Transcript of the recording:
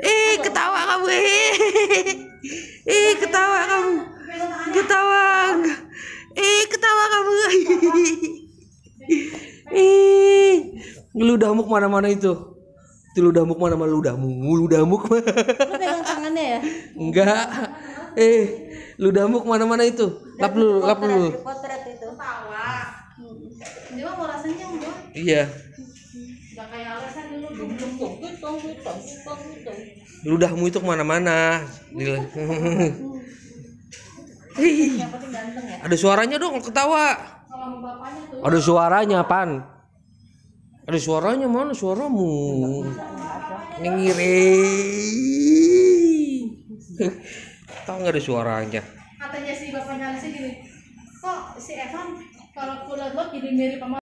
Ih, ketawa kamu. Ih, ketawa kamu. Ketawa. Ih, ketawa kamu. Ih, lu damuk mana-mana itu. Itu lu damuk mana-mana lu damuk, lu damuk. Lu pegang tangannya ya? Enggak. Eh, lu damuk mana-mana itu. Lap lu, lap lu. Potret itu. Tawa. Dia mau rasanya enggak? Iya. Ludahmu itu kemana-mana. Ya. Ada suaranya dong ketawa. Ada suaranya pan. Ada suaranya mana suaramu? Ngiri. Tahu nggak ada suaranya? Katanya si bapaknya sih gini. Kok si Evan kalau pulang lo jadi mirip sama